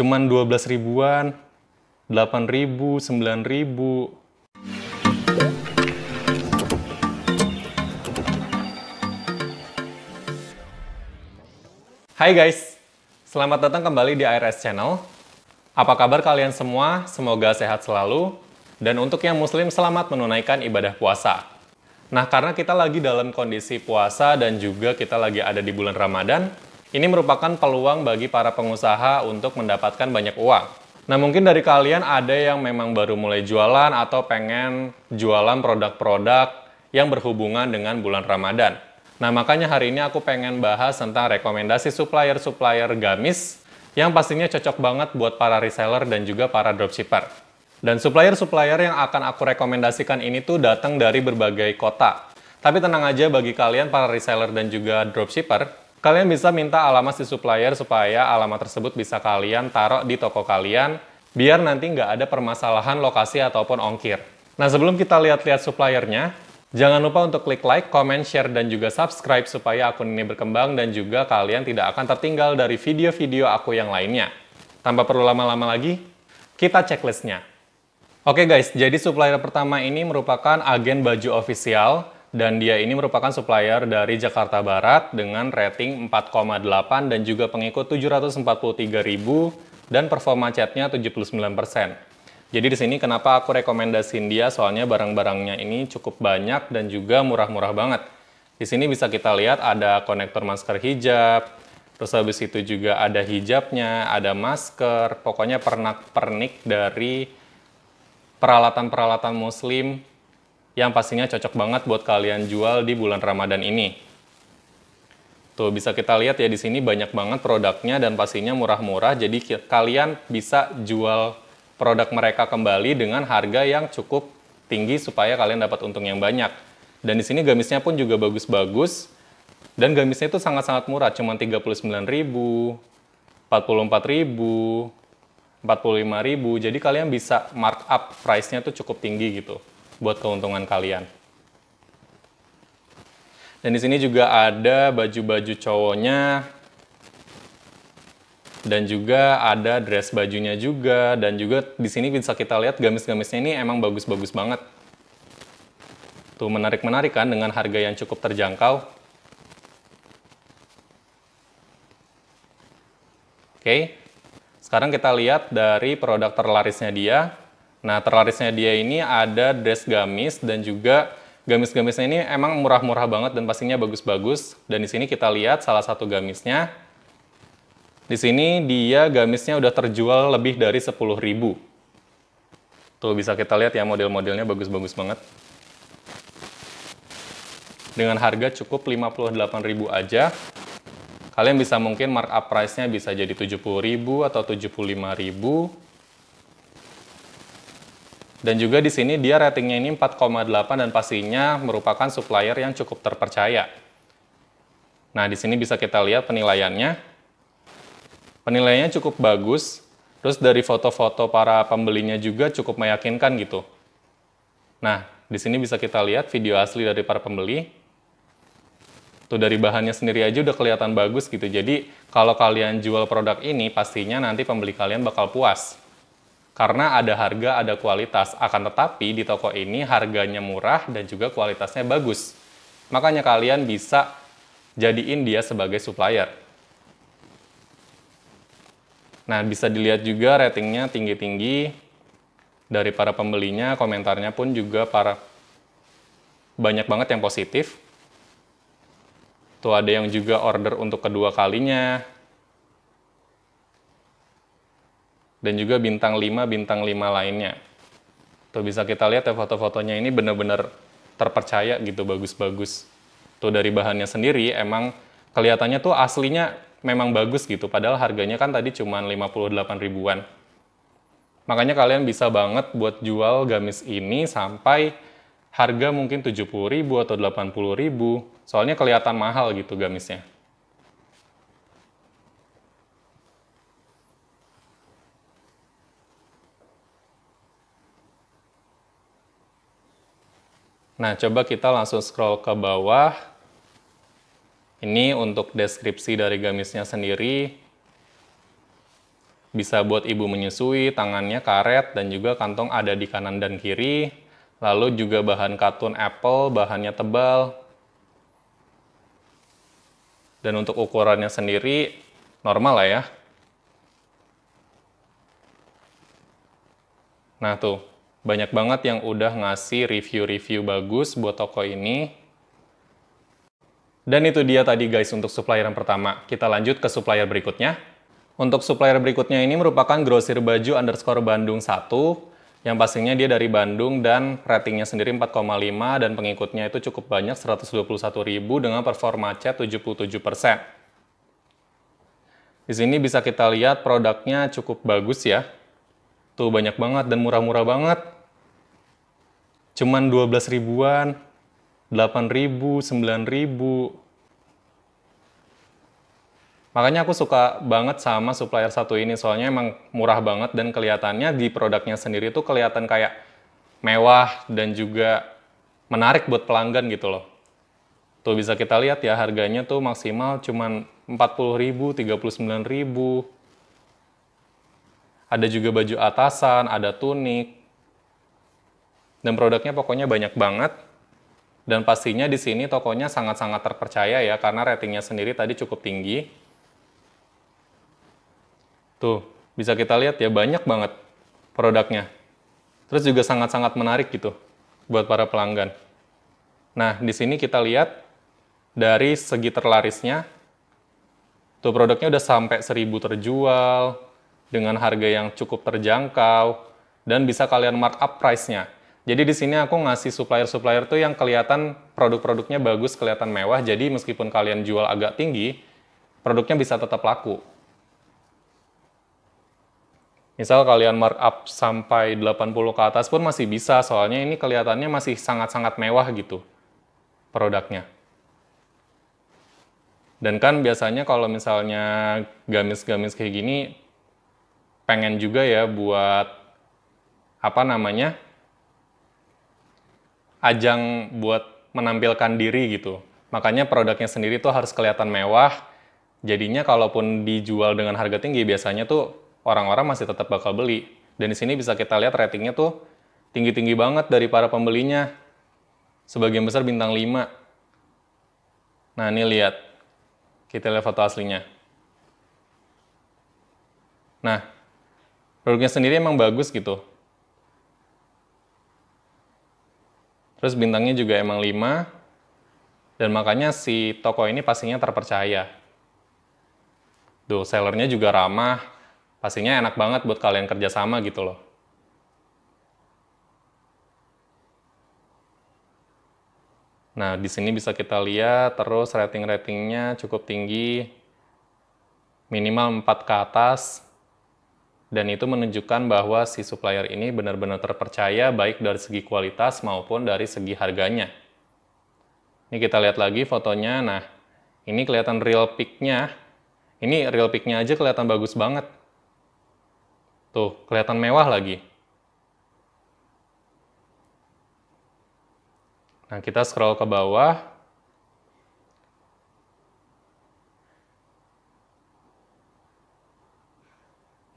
cuman 12 ribuan, 8 ribu, 9 ribu. Hai guys, selamat datang kembali di ARS Channel. Apa kabar kalian semua? Semoga sehat selalu. Dan untuk yang muslim, selamat menunaikan ibadah puasa. Nah, karena kita lagi dalam kondisi puasa dan juga kita lagi ada di bulan Ramadan, ini merupakan peluang bagi para pengusaha untuk mendapatkan banyak uang. Nah mungkin dari kalian ada yang memang baru mulai jualan atau pengen jualan produk-produk yang berhubungan dengan bulan Ramadan. Nah makanya hari ini aku pengen bahas tentang rekomendasi supplier-supplier gamis yang pastinya cocok banget buat para reseller dan juga para dropshipper. Dan supplier-supplier yang akan aku rekomendasikan ini tuh datang dari berbagai kota. Tapi tenang aja bagi kalian para reseller dan juga dropshipper, Kalian bisa minta alamat si supplier supaya alamat tersebut bisa kalian taruh di toko kalian biar nanti nggak ada permasalahan lokasi ataupun ongkir. Nah sebelum kita lihat-lihat suppliernya, jangan lupa untuk klik like, comment, share, dan juga subscribe supaya akun ini berkembang dan juga kalian tidak akan tertinggal dari video-video aku yang lainnya. Tanpa perlu lama-lama lagi, kita checklistnya. Oke guys, jadi supplier pertama ini merupakan agen baju ofisial dan dia ini merupakan supplier dari Jakarta Barat dengan rating 4,8 dan juga pengikut 743.000 dan performa chatnya 79%. Jadi di sini kenapa aku rekomendasiin dia soalnya barang-barangnya ini cukup banyak dan juga murah-murah banget. Di sini bisa kita lihat ada konektor masker hijab, terus habis itu juga ada hijabnya, ada masker, pokoknya pernak-pernik dari peralatan-peralatan muslim yang pastinya cocok banget buat kalian jual di bulan Ramadan ini. Tuh bisa kita lihat ya di sini banyak banget produknya dan pastinya murah-murah jadi kalian bisa jual produk mereka kembali dengan harga yang cukup tinggi supaya kalian dapat untung yang banyak. Dan di sini gamisnya pun juga bagus-bagus. Dan gamisnya itu sangat-sangat murah, cuma 39.000, 44.000, 45.000. Jadi kalian bisa markup price-nya itu cukup tinggi gitu buat keuntungan kalian. Dan di sini juga ada baju-baju cowoknya dan juga ada dress bajunya juga dan juga di sini bisa kita lihat gamis-gamisnya ini emang bagus-bagus banget. Tuh menarik-menarik kan dengan harga yang cukup terjangkau. Oke. Sekarang kita lihat dari produk terlarisnya dia. Nah, terlarisnya dia ini ada dress gamis dan juga gamis-gamisnya ini emang murah-murah banget dan pastinya bagus-bagus. Dan di sini kita lihat salah satu gamisnya. Di sini dia gamisnya udah terjual lebih dari 10.000. Tuh bisa kita lihat ya model-modelnya bagus-bagus banget. Dengan harga cukup 58.000 aja. Kalian bisa mungkin markup price-nya bisa jadi 70.000 atau 75.000 dan juga di sini dia ratingnya ini 4,8 dan pastinya merupakan supplier yang cukup terpercaya. Nah, di sini bisa kita lihat penilaiannya. Penilaiannya cukup bagus, terus dari foto-foto para pembelinya juga cukup meyakinkan gitu. Nah, di sini bisa kita lihat video asli dari para pembeli. Tuh dari bahannya sendiri aja udah kelihatan bagus gitu. Jadi, kalau kalian jual produk ini, pastinya nanti pembeli kalian bakal puas karena ada harga, ada kualitas. Akan tetapi di toko ini harganya murah dan juga kualitasnya bagus. Makanya kalian bisa jadiin dia sebagai supplier. Nah, bisa dilihat juga ratingnya tinggi-tinggi dari para pembelinya, komentarnya pun juga para banyak banget yang positif. Tuh ada yang juga order untuk kedua kalinya, dan juga bintang 5 bintang 5 lainnya. Tuh bisa kita lihat ya foto-fotonya ini benar-benar terpercaya gitu bagus-bagus. Tuh dari bahannya sendiri emang kelihatannya tuh aslinya memang bagus gitu padahal harganya kan tadi cuma 58 ribuan. Makanya kalian bisa banget buat jual gamis ini sampai harga mungkin 70 ribu atau 80 ribu. Soalnya kelihatan mahal gitu gamisnya. Nah, coba kita langsung scroll ke bawah. Ini untuk deskripsi dari gamisnya sendiri. Bisa buat ibu menyusui, tangannya karet, dan juga kantong ada di kanan dan kiri. Lalu juga bahan katun apple, bahannya tebal. Dan untuk ukurannya sendiri, normal lah ya. Nah tuh, banyak banget yang udah ngasih review-review bagus buat toko ini. Dan itu dia tadi guys untuk supplier yang pertama. Kita lanjut ke supplier berikutnya. Untuk supplier berikutnya ini merupakan grosir baju underscore Bandung 1 yang pastinya dia dari Bandung dan ratingnya sendiri 4,5 dan pengikutnya itu cukup banyak ribu dengan performa chat 77%. Di sini bisa kita lihat produknya cukup bagus ya. Tuh banyak banget dan murah-murah banget. Cuman 12 ribuan, 8 ribu, 9 ribu. Makanya aku suka banget sama supplier satu ini, soalnya emang murah banget dan kelihatannya di produknya sendiri tuh kelihatan kayak mewah dan juga menarik buat pelanggan gitu loh. Tuh bisa kita lihat ya harganya tuh maksimal cuman 40.000, 39.000. Ada juga baju atasan, ada tunik. Dan produknya pokoknya banyak banget. Dan pastinya di sini tokonya sangat-sangat terpercaya ya, karena ratingnya sendiri tadi cukup tinggi. Tuh, bisa kita lihat ya banyak banget produknya. Terus juga sangat-sangat menarik gitu buat para pelanggan. Nah, di sini kita lihat dari segi terlarisnya, tuh produknya udah sampai 1000 terjual, dengan harga yang cukup terjangkau dan bisa kalian markup price-nya. Jadi di sini aku ngasih supplier-supplier tuh yang kelihatan produk-produknya bagus, kelihatan mewah. Jadi meskipun kalian jual agak tinggi, produknya bisa tetap laku. Misal kalian markup sampai 80 ke atas pun masih bisa, soalnya ini kelihatannya masih sangat-sangat mewah gitu produknya. Dan kan biasanya kalau misalnya gamis-gamis kayak gini, pengen juga ya buat apa namanya ajang buat menampilkan diri gitu. Makanya produknya sendiri tuh harus kelihatan mewah. Jadinya kalaupun dijual dengan harga tinggi biasanya tuh orang-orang masih tetap bakal beli. Dan di sini bisa kita lihat ratingnya tuh tinggi-tinggi banget dari para pembelinya. Sebagian besar bintang 5. Nah, ini lihat. Kita lihat foto aslinya. Nah, produknya sendiri emang bagus gitu. Terus bintangnya juga emang 5. Dan makanya si toko ini pastinya terpercaya. tuh sellernya juga ramah. Pastinya enak banget buat kalian kerjasama gitu loh. Nah, di sini bisa kita lihat terus rating-ratingnya cukup tinggi. Minimal 4 ke atas dan itu menunjukkan bahwa si supplier ini benar-benar terpercaya baik dari segi kualitas maupun dari segi harganya. Ini kita lihat lagi fotonya, nah ini kelihatan real picknya. ini real picknya aja kelihatan bagus banget. Tuh, kelihatan mewah lagi. Nah, kita scroll ke bawah,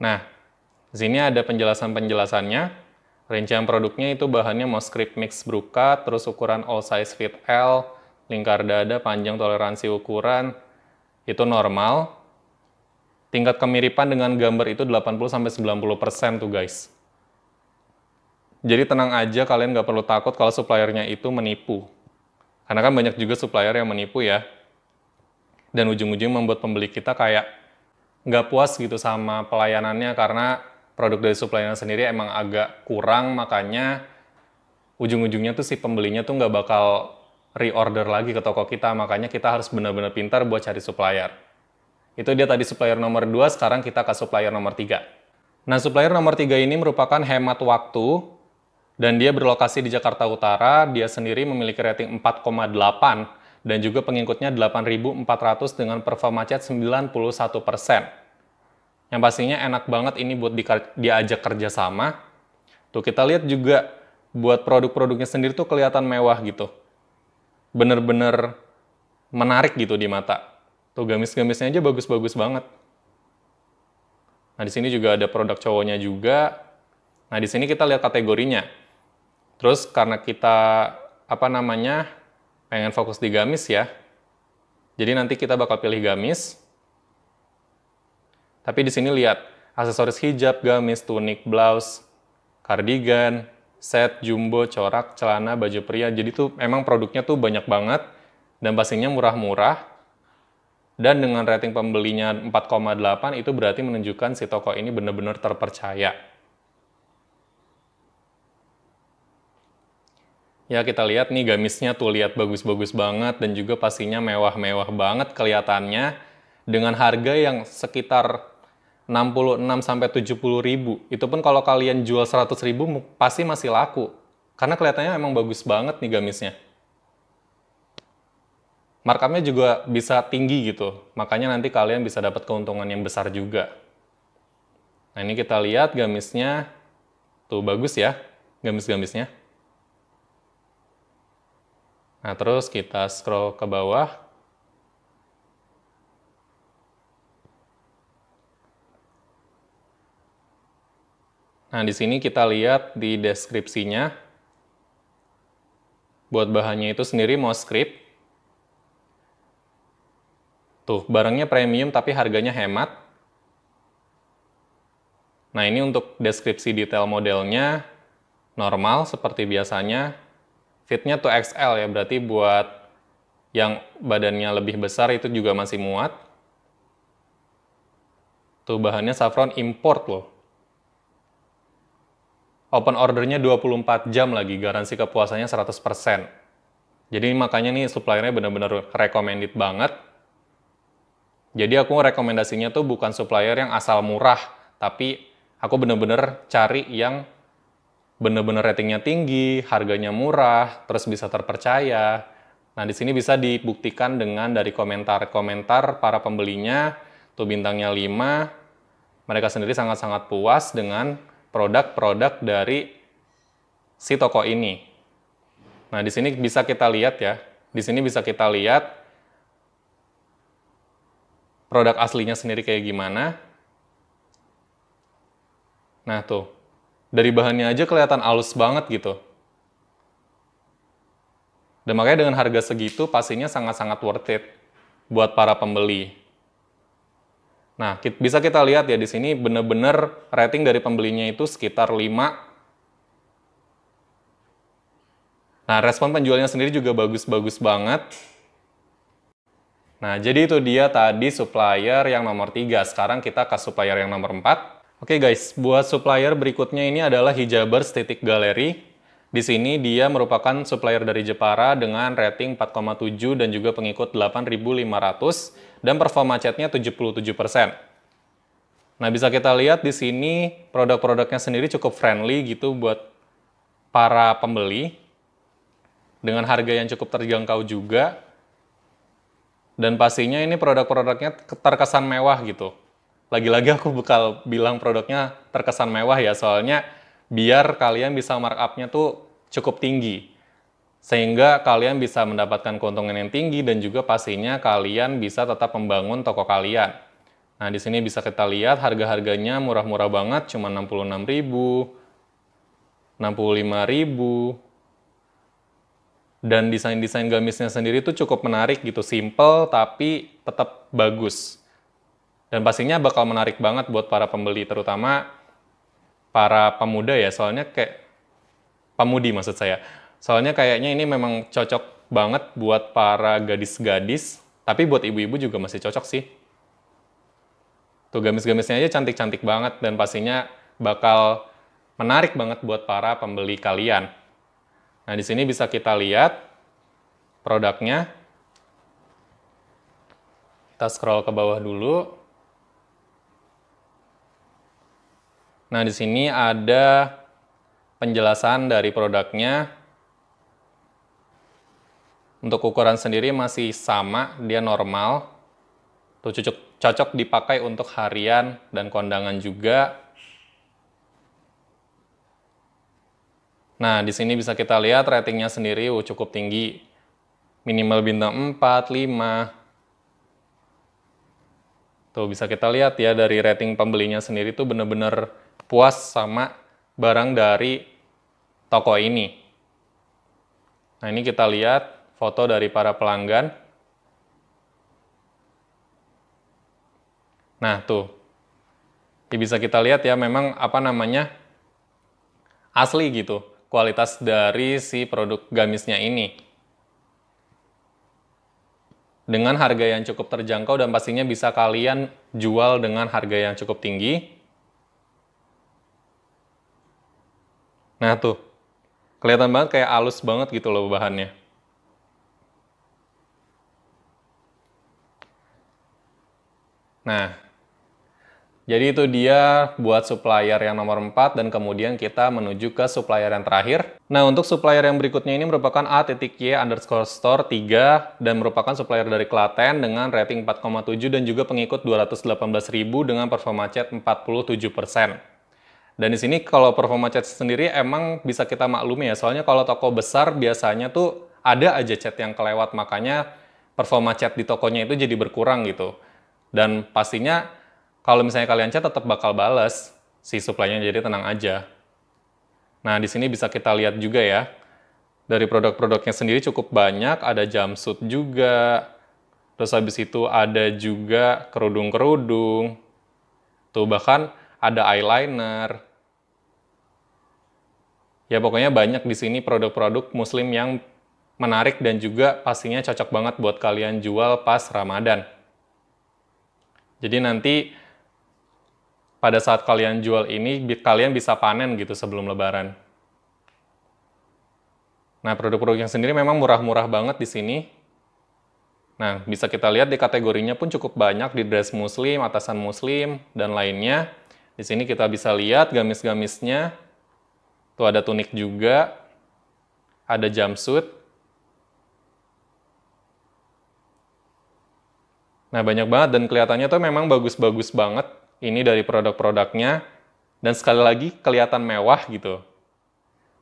Nah, di sini ada penjelasan-penjelasannya. Rincian produknya itu bahannya mau script Mix bruka, terus ukuran all size fit L, lingkar dada, panjang toleransi ukuran, itu normal. Tingkat kemiripan dengan gambar itu 80-90% tuh guys. Jadi tenang aja kalian nggak perlu takut kalau suppliernya itu menipu. Karena kan banyak juga supplier yang menipu ya. Dan ujung ujung membuat pembeli kita kayak nggak puas gitu sama pelayanannya karena produk dari suppliernya sendiri emang agak kurang makanya ujung-ujungnya tuh si pembelinya tuh nggak bakal reorder lagi ke toko kita makanya kita harus benar-benar pintar buat cari supplier itu dia tadi supplier nomor 2 sekarang kita ke supplier nomor 3 nah supplier nomor 3 ini merupakan hemat waktu dan dia berlokasi di Jakarta Utara dia sendiri memiliki rating 4,8 dan juga pengikutnya 8.400 dengan performa chat 91 yang pastinya enak banget ini buat diajak kerja sama. Tuh kita lihat juga buat produk-produknya sendiri tuh kelihatan mewah gitu. Bener-bener menarik gitu di mata. Tuh gamis-gamisnya aja bagus-bagus banget. Nah di sini juga ada produk cowoknya juga. Nah di sini kita lihat kategorinya. Terus karena kita apa namanya pengen fokus di gamis ya. Jadi nanti kita bakal pilih gamis. Tapi di sini lihat, aksesoris hijab, gamis, tunik, blouse, kardigan, set, jumbo, corak, celana, baju pria. Jadi tuh emang produknya tuh banyak banget dan pastinya murah-murah. Dan dengan rating pembelinya 4,8 itu berarti menunjukkan si toko ini benar-benar terpercaya. Ya kita lihat nih gamisnya tuh lihat bagus-bagus banget dan juga pastinya mewah-mewah banget kelihatannya dengan harga yang sekitar 66 sampai 70 ribu itu pun kalau kalian jual 100 ribu pasti masih laku karena kelihatannya emang bagus banget nih gamisnya markupnya juga bisa tinggi gitu makanya nanti kalian bisa dapat keuntungan yang besar juga nah ini kita lihat gamisnya tuh bagus ya gamis-gamisnya nah terus kita scroll ke bawah Nah, di sini kita lihat di deskripsinya. Buat bahannya itu sendiri mau script. Tuh, barangnya premium tapi harganya hemat. Nah, ini untuk deskripsi detail modelnya normal seperti biasanya. Fitnya tuh XL ya, berarti buat yang badannya lebih besar itu juga masih muat. Tuh bahannya saffron import loh open ordernya 24 jam lagi, garansi kepuasannya 100%. Jadi makanya nih suppliernya benar-benar recommended banget. Jadi aku rekomendasinya tuh bukan supplier yang asal murah, tapi aku benar-benar cari yang benar-benar ratingnya tinggi, harganya murah, terus bisa terpercaya. Nah, di sini bisa dibuktikan dengan dari komentar-komentar para pembelinya, tuh bintangnya 5, mereka sendiri sangat-sangat puas dengan produk-produk dari si toko ini. Nah, di sini bisa kita lihat ya. Di sini bisa kita lihat produk aslinya sendiri kayak gimana. Nah, tuh. Dari bahannya aja kelihatan halus banget gitu. Dan makanya dengan harga segitu pastinya sangat-sangat worth it buat para pembeli. Nah, kita, bisa kita lihat ya di sini benar-benar rating dari pembelinya itu sekitar 5. Nah, respon penjualnya sendiri juga bagus-bagus banget. Nah, jadi itu dia tadi supplier yang nomor 3. Sekarang kita ke supplier yang nomor 4. Oke guys, buat supplier berikutnya ini adalah Hijabers Titik Galeri. Di sini dia merupakan supplier dari Jepara dengan rating 4,7 dan juga pengikut 8500 dan performa chatnya 77%. Nah, bisa kita lihat di sini produk-produknya sendiri cukup friendly gitu buat para pembeli dengan harga yang cukup terjangkau juga. Dan pastinya ini produk-produknya terkesan mewah gitu. Lagi-lagi aku bakal bilang produknya terkesan mewah ya, soalnya biar kalian bisa markupnya tuh cukup tinggi sehingga kalian bisa mendapatkan keuntungan yang tinggi dan juga pastinya kalian bisa tetap membangun toko kalian. Nah, di sini bisa kita lihat harga-harganya murah-murah banget, cuma 66.000, 65.000. Dan desain-desain gamisnya sendiri itu cukup menarik gitu, simple tapi tetap bagus. Dan pastinya bakal menarik banget buat para pembeli, terutama para pemuda ya, soalnya kayak pemudi maksud saya Soalnya kayaknya ini memang cocok banget buat para gadis-gadis, tapi buat ibu-ibu juga masih cocok sih. Tuh gamis-gamisnya aja cantik-cantik banget dan pastinya bakal menarik banget buat para pembeli kalian. Nah, di sini bisa kita lihat produknya. Kita scroll ke bawah dulu. Nah, di sini ada penjelasan dari produknya untuk ukuran sendiri masih sama, dia normal. Tuh cocok, cocok dipakai untuk harian dan kondangan juga. Nah, di sini bisa kita lihat ratingnya sendiri uh, cukup tinggi. Minimal bintang 4, 5. Tuh bisa kita lihat ya dari rating pembelinya sendiri tuh benar-benar puas sama barang dari toko ini. Nah, ini kita lihat foto dari para pelanggan. Nah, tuh. Ya bisa kita lihat ya memang apa namanya? asli gitu kualitas dari si produk gamisnya ini. Dengan harga yang cukup terjangkau dan pastinya bisa kalian jual dengan harga yang cukup tinggi. Nah tuh, kelihatan banget kayak halus banget gitu loh bahannya. Nah, jadi itu dia buat supplier yang nomor 4 dan kemudian kita menuju ke supplier yang terakhir. Nah untuk supplier yang berikutnya ini merupakan A underscore store 3 dan merupakan supplier dari Klaten dengan rating 4,7 dan juga pengikut 218.000 dengan performa chat 47%. Dan di sini kalau performa chat sendiri emang bisa kita maklumi ya, soalnya kalau toko besar biasanya tuh ada aja chat yang kelewat, makanya performa chat di tokonya itu jadi berkurang gitu. Dan pastinya kalau misalnya kalian chat tetap bakal balas si suplainya jadi tenang aja. Nah, di sini bisa kita lihat juga ya. Dari produk-produknya sendiri cukup banyak, ada jumpsuit juga. Terus habis itu ada juga kerudung-kerudung. Tuh bahkan ada eyeliner. Ya pokoknya banyak di sini produk-produk muslim yang menarik dan juga pastinya cocok banget buat kalian jual pas Ramadan. Jadi nanti pada saat kalian jual ini, kalian bisa panen gitu sebelum lebaran. Nah, produk produk yang sendiri memang murah-murah banget di sini. Nah, bisa kita lihat di kategorinya pun cukup banyak di dress muslim, atasan muslim, dan lainnya. Di sini kita bisa lihat gamis-gamisnya. Tuh ada tunik juga, ada jumpsuit, Nah, banyak banget dan kelihatannya tuh memang bagus-bagus banget ini dari produk-produknya dan sekali lagi kelihatan mewah gitu.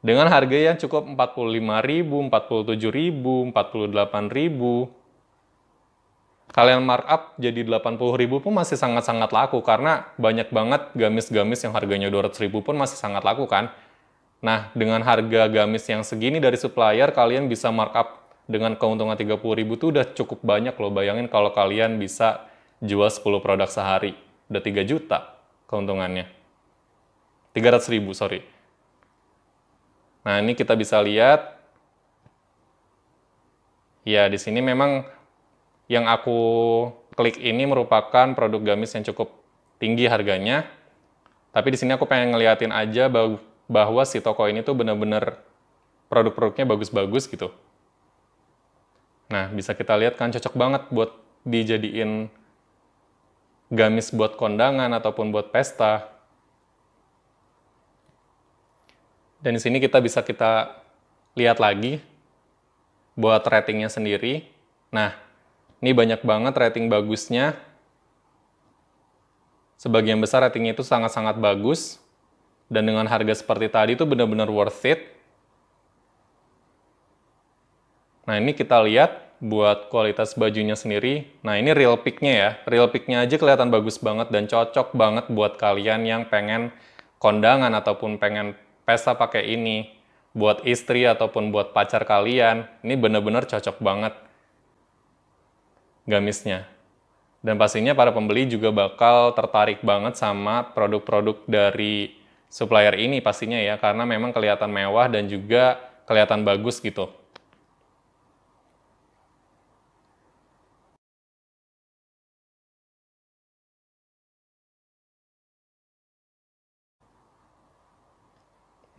Dengan harga yang cukup 45.000, 47.000, 48.000. Kalian markup jadi 80.000 pun masih sangat-sangat laku karena banyak banget gamis-gamis yang harganya 200.000 pun masih sangat laku kan. Nah, dengan harga gamis yang segini dari supplier kalian bisa markup dengan keuntungan 30 ribu tuh udah cukup banyak loh. Bayangin kalau kalian bisa jual 10 produk sehari. Udah 3 juta keuntungannya. 300 ribu, sorry. Nah, ini kita bisa lihat. Ya, di sini memang yang aku klik ini merupakan produk gamis yang cukup tinggi harganya. Tapi di sini aku pengen ngeliatin aja bahwa si toko ini tuh bener-bener produk-produknya bagus-bagus gitu. Nah, bisa kita lihat kan cocok banget buat dijadiin gamis buat kondangan ataupun buat pesta. Dan di sini kita bisa kita lihat lagi buat ratingnya sendiri. Nah, ini banyak banget rating bagusnya. Sebagian besar ratingnya itu sangat-sangat bagus. Dan dengan harga seperti tadi itu benar-benar worth it. Nah ini kita lihat buat kualitas bajunya sendiri. Nah ini real picknya ya. Real picknya aja kelihatan bagus banget dan cocok banget buat kalian yang pengen kondangan ataupun pengen pesta pakai ini. Buat istri ataupun buat pacar kalian. Ini bener-bener cocok banget gamisnya. Dan pastinya para pembeli juga bakal tertarik banget sama produk-produk dari supplier ini pastinya ya. Karena memang kelihatan mewah dan juga kelihatan bagus gitu.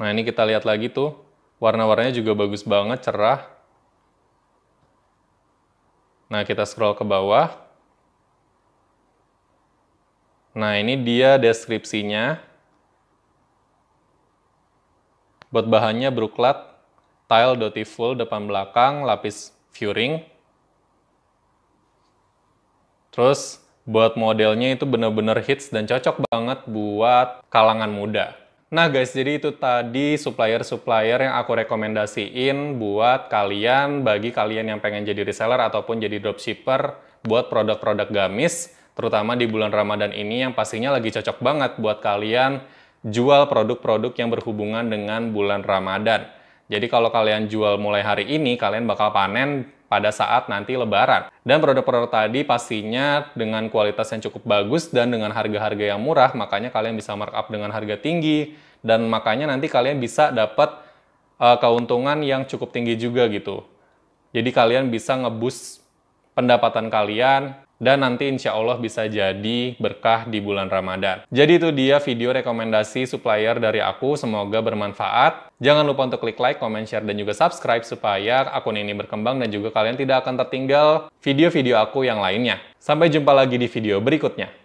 Nah ini kita lihat lagi tuh, warna-warnanya juga bagus banget, cerah. Nah kita scroll ke bawah. Nah ini dia deskripsinya. Buat bahannya bruklat, tile dotiful depan belakang, lapis furing. Terus buat modelnya itu benar-benar hits dan cocok banget buat kalangan muda. Nah guys, jadi itu tadi supplier-supplier yang aku rekomendasiin buat kalian, bagi kalian yang pengen jadi reseller ataupun jadi dropshipper buat produk-produk gamis, terutama di bulan Ramadan ini yang pastinya lagi cocok banget buat kalian jual produk-produk yang berhubungan dengan bulan Ramadan. Jadi kalau kalian jual mulai hari ini, kalian bakal panen pada saat nanti lebaran. Dan produk-produk tadi pastinya dengan kualitas yang cukup bagus dan dengan harga-harga yang murah, makanya kalian bisa markup dengan harga tinggi dan makanya nanti kalian bisa dapat uh, keuntungan yang cukup tinggi juga gitu. Jadi kalian bisa ngebus pendapatan kalian dan nanti insya Allah bisa jadi berkah di bulan Ramadan. Jadi itu dia video rekomendasi supplier dari aku, semoga bermanfaat. Jangan lupa untuk klik like, comment, share, dan juga subscribe supaya akun ini berkembang dan juga kalian tidak akan tertinggal video-video aku yang lainnya. Sampai jumpa lagi di video berikutnya.